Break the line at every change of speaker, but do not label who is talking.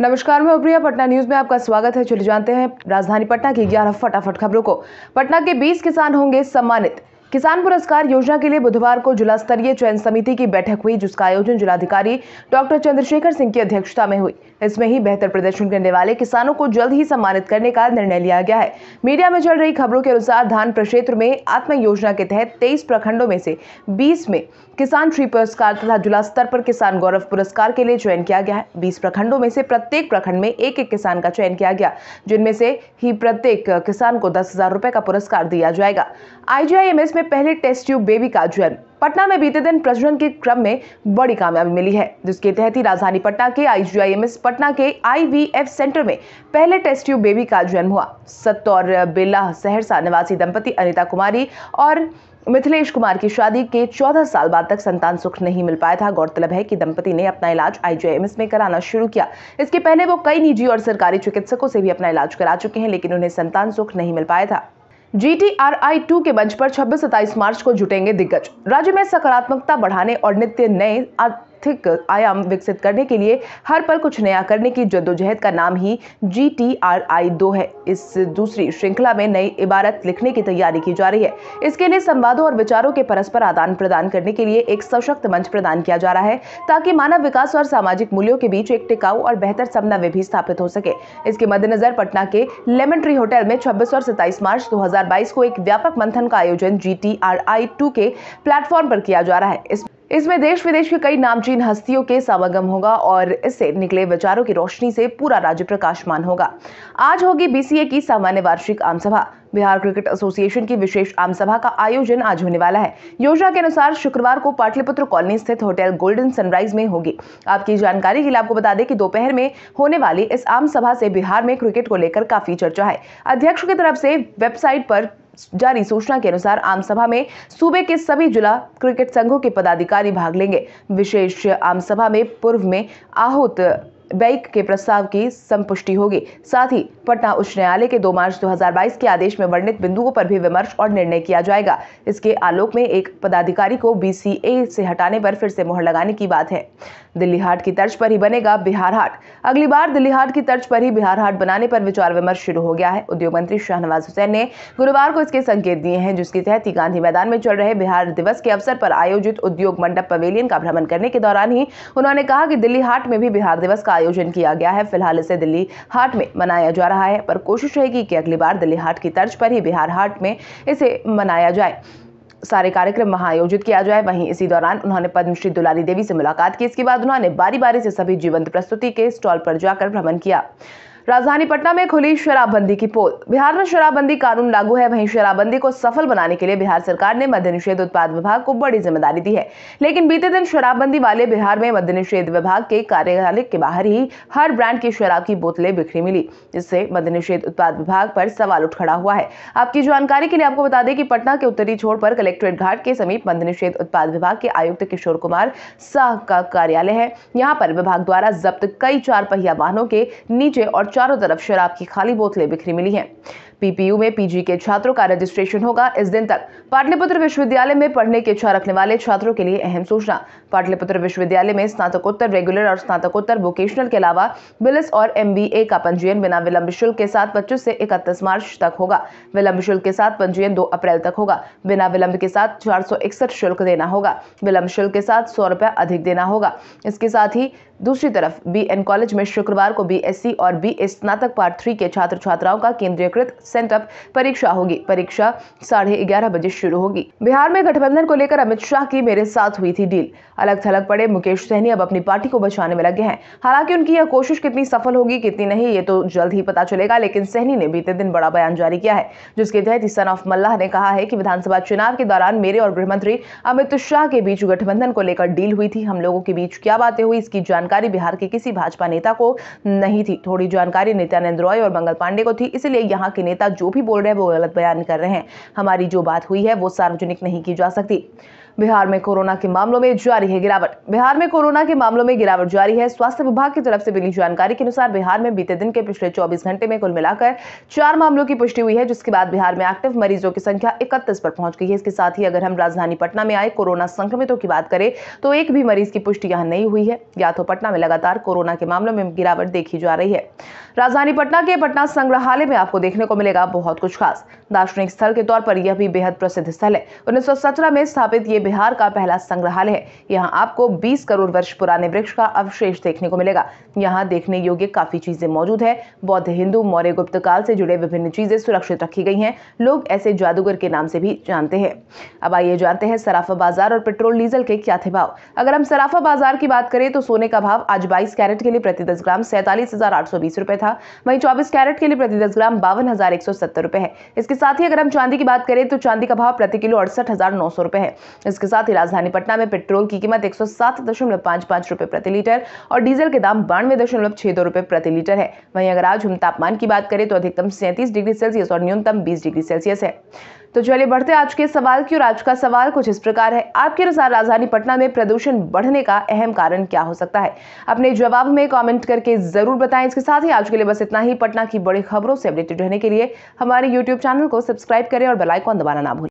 नमस्कार मैं उप्रिया पटना न्यूज में आपका स्वागत है चले जानते हैं राजधानी पटना की ग्यारह फटाफट खबरों को पटना के 20 किसान होंगे सम्मानित किसान पुरस्कार योजना के लिए बुधवार को जिला स्तरीय चयन समिति की बैठक हुई जिसका आयोजन जिलाधिकारी डॉक्टर चंद्रशेखर सिंह की अध्यक्षता में हुई इसमें ही बेहतर प्रदर्शन करने वाले किसानों को जल्द ही सम्मानित करने का निर्णय लिया गया है मीडिया में चल रही खबरों के अनुसार धान प्रक्षेत्र में आत्म योजना के तहत तेईस प्रखंडों में से बीस में किसान श्री पुरस्कार तथा जिला स्तर पर किसान गौरव पुरस्कार के लिए चयन किया गया है बीस प्रखंडों में से प्रत्येक प्रखंड में एक एक किसान का चयन किया गया जिनमें से ही प्रत्येक किसान को दस हजार का पुरस्कार दिया जाएगा आई में पहले टेस्ट ट्यूब बेबी का जन्म पटना में बीते दिन प्रजनन के क्रम में बड़ी कामयाबी मिली है जिसके तहत ही राजधानी पटना के आईजीआईएमएस पटना के आईवीएफ सेंटर में पहले टेस्ट ट्यूब बेबी का जन्म हुआ सत्य और बेला सहरसा निवासी दंपति अनिता कुमारी और मिथिलेश कुमार की शादी के 14 साल बाद तक संतान सुख नहीं मिल पाया था गौरतलब है कि दंपति ने अपना इलाज आईजीआईएमएस में कराना शुरू किया इसके पहले वो कई निजी और सरकारी चिकित्सकों से भी अपना इलाज करा चुके हैं लेकिन उन्हें संतान सुख नहीं मिल पाया था G T R I two के मंच पर 26 सताईस मार्च को जुटेंगे दिग्गज राज्य में सकारात्मकता बढ़ाने और नित्य नए आर्थिक आयाम विकसित करने के लिए हर पल कुछ नया करने की जद्दोजहद का नाम ही जी टी आर आई दो है इस दूसरी श्रृंखला में नई इबारत लिखने की तैयारी की जा रही है इसके लिए संवादों और विचारों के परस्पर आदान प्रदान करने के लिए एक सशक्त मंच प्रदान किया जा रहा है ताकि मानव विकास और सामाजिक मूल्यों के बीच एक टिकाऊ और बेहतर समन्वय भी स्थापित हो सके इसके मद्देनजर पटना के लेमन ट्री होटल में छब्बीस और सत्ताईस मार्च दो को एक व्यापक मंथन का आयोजन G T R I two के प्लेटफॉर्म पर किया जा रहा है इस इसमें देश विदेश की कई नामचीन हस्तियों के समागम होगा और इससे निकले विचारों की रोशनी से पूरा राज्य प्रकाशमान होगा आज होगी बीसीए की सामान्य वार्षिक आम सभा बिहार क्रिकेट एसोसिएशन की विशेष आम सभा का आयोजन आज होने वाला है योजना के अनुसार शुक्रवार को पाटलिपुत्र कॉलोनी स्थित होटल गोल्डन सनराइज में होगी आपकी जानकारी के लिए आपको बता दें कि दोपहर में होने वाली इस आम सभा से बिहार में क्रिकेट को लेकर काफी चर्चा है अध्यक्ष की तरफ से वेबसाइट पर जारी सूचना के अनुसार आम सभा में सूबे के सभी जिला क्रिकेट संघों के पदाधिकारी भाग लेंगे विशेष आम सभा में पूर्व में आहूत बैक के प्रस्ताव की संपुष्टि होगी साथ ही पटना उच्च न्यायालय के 2 मार्च 2022 के आदेश में वर्णित बिंदुओं पर भी विमर्श और निर्णय किया जाएगा इसके आलोक में एक पदाधिकारी को बीसीए से हटाने पर फिर से मोहर लगाने की बात है दिल्ली हाट की तर्ज पर ही बनेगा बिहार हाट अगली बार दिल्ली हाट की तर्ज पर ही बिहार हाट बनाने पर विचार विमर्श शुरू हो गया है उद्योग मंत्री शाहनवाज हुसैन ने गुरुवार को इसके संकेत दिए हैं जिसके तहत ही गांधी मैदान में चल रहे बिहार दिवस के अवसर पर आयोजित उद्योग मंडप पवेलियन का भ्रमण करने के दौरान ही उन्होंने कहा कि दिल्ली हाट में भी बिहार दिवस का आयोजन किया गया है फिलहाल इसे दिल्ली हाट में मनाया जा रहा है पर कोशिश रहेगी कि अगली बार दिल्ली हाट की तर्ज पर ही बिहार हाट में इसे मनाया जाए सारे कार्यक्रम वहां आयोजित किया जाए वहीं इसी दौरान उन्होंने पद्मश्री दुलारी देवी से मुलाकात की इसके बाद उन्होंने बारी बारी से सभी जीवंत प्रस्तुति के स्टॉल पर जाकर भ्रमण किया राजधानी पटना में खुली शराबबंदी की पोल बिहार में शराबबंदी कानून लागू है वहीं शराबबंदी को सफल बनाने के लिए बिहार सरकार ने मद्य निषेध उत्पाद विभाग को बड़ी जिम्मेदारी दी है लेकिन बीते दिन शराबबंदी वाले बिहार में मद्य निषेध विभाग के कार्यालय के बाहर ही हर ब्रांड की शराब की बोतलें बिखरी मिली जिससे मद्य निषेध उत्पाद विभाग पर सवाल उठ खड़ा हुआ है आपकी जानकारी के लिए आपको बता दें कि पटना के उत्तरी छोर पर कलेक्ट्रेट घाट के समीप मद्य निषेध उत्पाद विभाग के आयुक्त किशोर कुमार शाह का कार्यालय है यहाँ पर विभाग द्वारा जब्त कई चार पहिया वाहनों के नीचे और चारों तरफ शराब की खाली बोतलें बिखरी मिली हैं पीपीयू में पीजी के छात्रों का रजिस्ट्रेशन होगा इस दिन तक पाटलिपुत्र विश्वविद्यालय में पढ़ने की इच्छा रखने वाले छात्रों के लिए अहम सूचना पाटलिपुत्र विश्वविद्यालय में स्नातकोत्तर रेगुलर और स्नातकोत्तर वोकेशनल के अलावा बिलिस और एम का पंजीयन बिना विलंब शुल्क के साथ पच्चीस से इकतीस मार्च तक होगा विलंब शुल्क के साथ पंजीयन दो अप्रैल तक होगा बिना विलंब के साथ चार शुल्क देना होगा विलंब शुल्क के साथ सौ रुपया अधिक देना होगा इसके साथ ही दूसरी तरफ एन कॉलेज में शुक्रवार को सी और एस स्नातक पार्ट थ्री के छात्र छात्राओं का केंद्रीयकृत सेंटअप परीक्षा होगी परीक्षा साढ़े ग्यारह बजे शुरू होगी बिहार में गठबंधन को लेकर अमित शाह की मेरे साथ हुई थी डील अलग थलग पड़े मुकेश सहनी अब अपनी पार्टी को बचाने में लगे हैं हालांकि उनकी यह कोशिश कितनी सफल होगी कितनी नहीं ये तो जल्द ही पता चलेगा लेकिन सहनी ने बीते दिन बड़ा बयान जारी किया है जिसके तहत सन ऑफ मल्लाह ने कहा है कि विधानसभा चुनाव के दौरान मेरे और गृहमंत्री अमित शाह के बीच गठबंधन को लेकर डील हुई थी हम लोगों के बीच क्या बातें हुई इसकी जानकारी बिहार के किसी भाजपा नेता को नहीं थी थोड़ी जानकारी नित्यानंद रॉय और मंगल पांडे को थी इसलिए यहाँ के नेता जो भी बोल रहे हैं वो गलत बयान कर रहे हैं हमारी जो बात हुई है वो सार्वजनिक नहीं की जा सकती बिहार में कोरोना के मामलों में जारी है गिरावट बिहार में कोरोना के मामलों में गिरावट जारी है स्वास्थ्य विभाग की तरफ से मिली जानकारी के अनुसार बिहार में बीते दिन के पिछले 24 घंटे में कुल मिलाकर चार मामलों की पुष्टि हुई है जिसके बाद बिहार में एक्टिव मरीजों की संख्या इकतीस पर पहुंच गई है इसके साथ ही अगर हम राजधानी पटना में आए कोरोना संक्रमितों की बात करें तो एक भी मरीज की पुष्टि यहाँ नहीं हुई है या तो पटना में लगातार कोरोना के मामलों में गिरावट देखी जा रही है राजधानी पटना के पटना संग्रहालय में आपको देखने को मिलेगा बहुत कुछ खास दार्शनिक स्थल के तौर पर यह भी बेहद प्रसिद्ध स्थल है उन्नीस में स्थापित ये बिहार का पहला संग्रहालय है यहाँ आपको 20 करोड़ वर्ष पुराने वृक्ष का अवशेष देखने को मिलेगा यहाँ देखने योग्य काफी चीजें मौजूद है बौद्ध हिंदू मौर्य गुप्त काल से जुड़े विभिन्न चीजें सुरक्षित रखी गई हैं लोग ऐसे जादूगर के नाम से भी जानते हैं अब आइए जानते हैं सराफा बाजार और पेट्रोल डीजल के क्या थे भाव अगर हम सराफा बाजार की बात करें तो सोने का भाव आज बाईस कैरेट के लिए प्रति दस ग्राम सैंतालीस रुपए था वहीं चौबीस कैरेट के लिए प्रति दस ग्राम बावन हजार एक सौ सत्तर रुपए है इसके साथ ही अगर हम चांदी की बात करें तो चांदी का भाव प्रति किलो अड़सठ हजार नौ सौ रुपए है इसके साथ ही राजधानी पटना में पेट्रोल की कीमत एक सौ प्रति लीटर और डीजल के दाम बानवे दशमलव प्रति लीटर है वहीं अगर आज हम तापमान की बात करें तो अधिकतम सैंतीस डिग्री सेल्सियस और न्यूनतम बीस डिग्री सेल्सियस है तो चलिए बढ़ते आज के सवाल की और आज का सवाल कुछ इस प्रकार है आपके अनुसार राजधानी पटना में प्रदूषण बढ़ने का अहम कारण क्या हो सकता है अपने जवाब में कमेंट करके जरूर बताएं इसके साथ ही आज के लिए बस इतना ही पटना की बड़ी खबरों से अपडेटेड रहने के लिए हमारे यूट्यूब चैनल को सब्सक्राइब करें और बेलाइकॉन दबाना ना भूलें